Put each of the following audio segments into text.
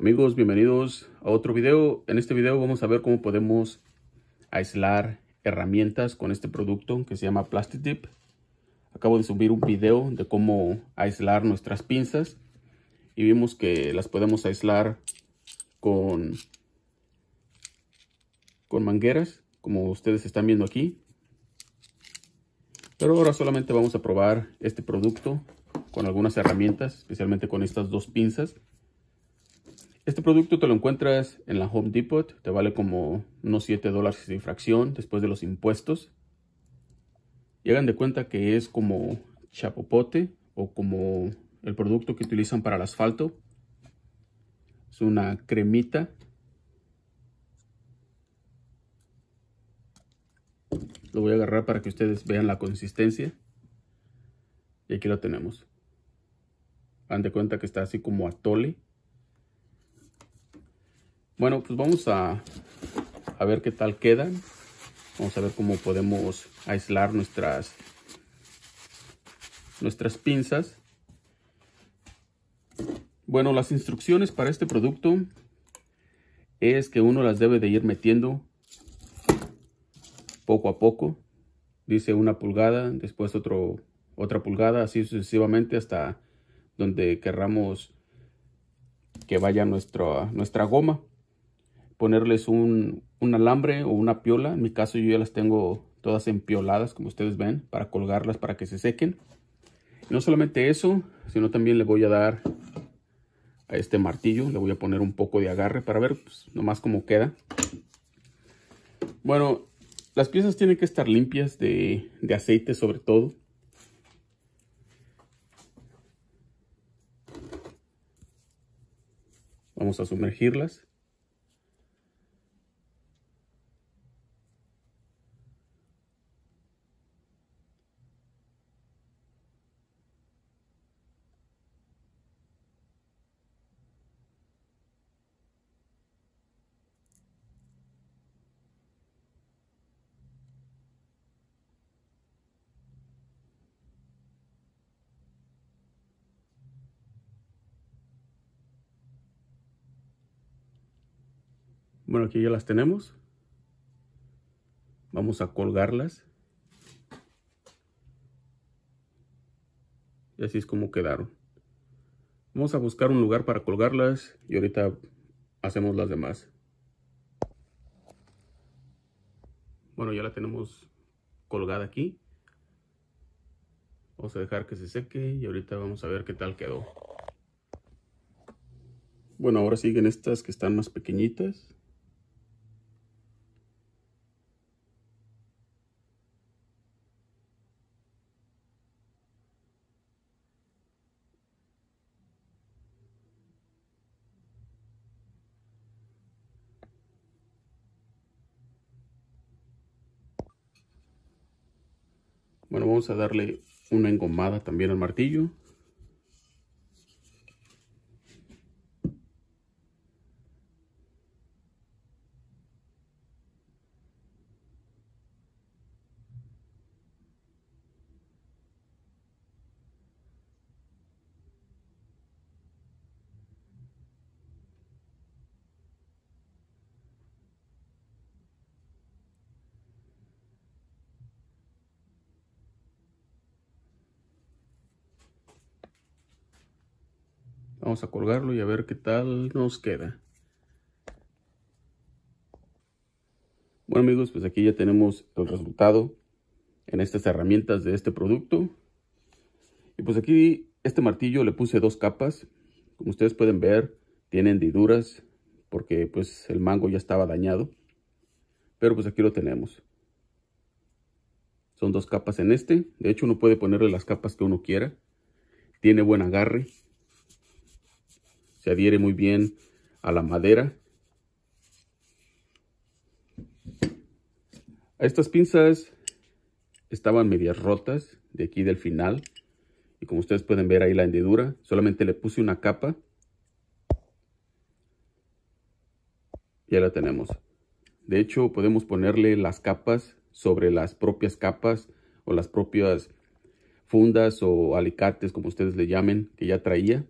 Amigos, bienvenidos a otro video. En este video vamos a ver cómo podemos aislar herramientas con este producto que se llama Plastic Acabo de subir un video de cómo aislar nuestras pinzas y vimos que las podemos aislar con, con mangueras, como ustedes están viendo aquí. Pero ahora solamente vamos a probar este producto con algunas herramientas, especialmente con estas dos pinzas. Este producto te lo encuentras en la Home Depot, te vale como unos 7 dólares de infracción después de los impuestos. Y hagan de cuenta que es como chapopote o como el producto que utilizan para el asfalto. Es una cremita. Lo voy a agarrar para que ustedes vean la consistencia. Y aquí lo tenemos. Hagan de cuenta que está así como atole. Bueno, pues vamos a, a ver qué tal quedan. Vamos a ver cómo podemos aislar nuestras, nuestras pinzas. Bueno, las instrucciones para este producto es que uno las debe de ir metiendo poco a poco. Dice una pulgada, después otra pulgada, así sucesivamente hasta donde querramos que vaya nuestra goma ponerles un, alambre o una piola. En mi caso yo ya las tengo todas empioladas, como ustedes ven, para colgarlas para que se sequen. No solamente eso, sino también le voy a dar a este martillo, le voy a poner un poco de agarre para ver pues, nomás cómo queda. Bueno, las piezas tienen que estar limpias de, de aceite sobre todo. Vamos a sumergirlas. Bueno, aquí ya las tenemos. Vamos a colgarlas. Y así es como quedaron. Vamos a buscar un lugar para colgarlas y ahorita hacemos las demás. Bueno, ya la tenemos colgada aquí. Vamos a dejar que se seque y ahorita vamos a ver qué tal quedó. Bueno, ahora siguen estas que están más pequeñitas. Bueno, vamos a darle una engomada también al martillo. Vamos a colgarlo y a ver qué tal nos queda. Bueno amigos, pues aquí ya tenemos el resultado en estas herramientas de este producto. Y pues aquí, este martillo le puse dos capas. Como ustedes pueden ver, tiene hendiduras porque pues el mango ya estaba dañado. Pero pues aquí lo tenemos. Son dos capas en este. De hecho, uno puede ponerle las capas que uno quiera. Tiene buen agarre adhiere muy bien a la madera. Estas pinzas estaban medias rotas de aquí del final. Y como ustedes pueden ver ahí la hendidura, solamente le puse una capa. Ya la tenemos. De hecho, podemos ponerle las capas sobre las propias capas o las propias fundas o alicates, como ustedes le llamen, que ya traía.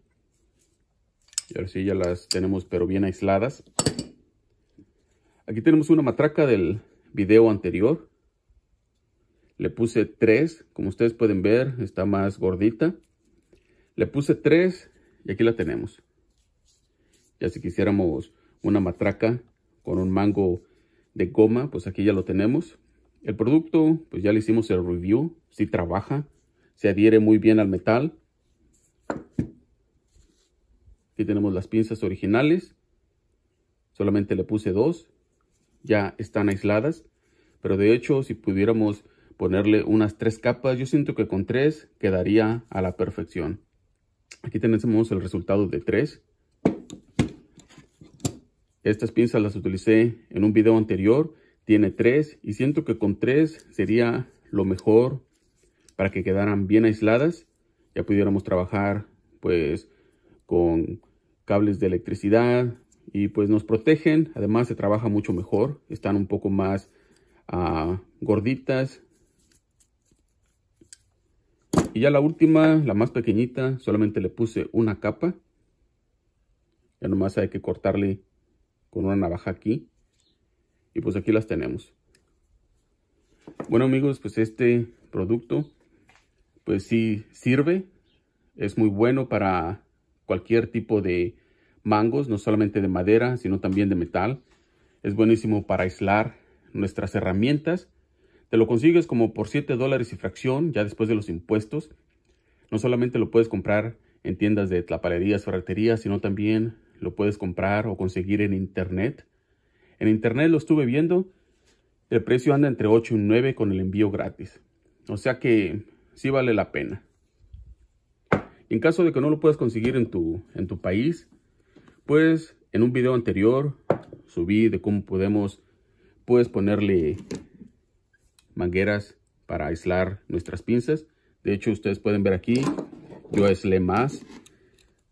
Y ahora sí ya las tenemos pero bien aisladas. Aquí tenemos una matraca del video anterior. Le puse tres, como ustedes pueden ver, está más gordita. Le puse tres y aquí la tenemos. Ya si quisiéramos una matraca con un mango de goma, pues aquí ya lo tenemos. El producto, pues ya le hicimos el review, si sí trabaja, se adhiere muy bien al metal. Aquí tenemos las pinzas originales. Solamente le puse dos. Ya están aisladas. Pero de hecho, si pudiéramos ponerle unas tres capas, yo siento que con tres quedaría a la perfección. Aquí tenemos el resultado de tres. Estas pinzas las utilicé en un video anterior. Tiene tres y siento que con tres sería lo mejor para que quedaran bien aisladas. Ya pudiéramos trabajar pues con cables de electricidad y pues nos protegen. Además se trabaja mucho mejor, están un poco más ah, gorditas. Y ya la última, la más pequeñita, solamente le puse una capa. Ya nomás hay que cortarle con una navaja aquí. Y pues aquí las tenemos. Bueno amigos, pues este producto pues si sirve. Es muy bueno para cualquier tipo de mangos, no solamente de madera, sino también de metal. Es buenísimo para aislar nuestras herramientas. Te lo consigues como por 7 dólares y fracción, ya después de los impuestos. No solamente lo puedes comprar en tiendas de tlapalerías, ferreterías, sino también lo puedes comprar o conseguir en internet. En internet lo estuve viendo, el precio anda entre 8 y 9 con el envío gratis. O sea que sí vale la pena. En caso de que no lo puedas conseguir en tu, en tu país, pues en un video anterior subí de cómo podemos puedes ponerle mangueras para aislar nuestras pinzas. De hecho, ustedes pueden ver aquí, yo aislé más.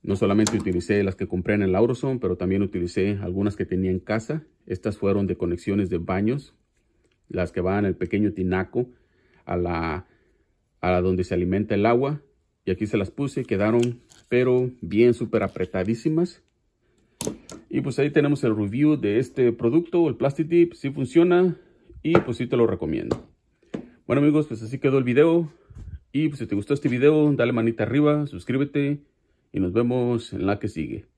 No solamente utilicé las que compré en el Auroson, pero también utilicé algunas que tenía en casa. Estas fueron de conexiones de baños, las que van el pequeño tinaco, a la, a la donde se alimenta el agua. Y aquí se las puse, quedaron pero bien súper apretadísimas. Y pues ahí tenemos el review de este producto, el Dip. si funciona y pues sí te lo recomiendo. Bueno amigos, pues así quedó el video. Y pues si te gustó este video, dale manita arriba, suscríbete y nos vemos en la que sigue.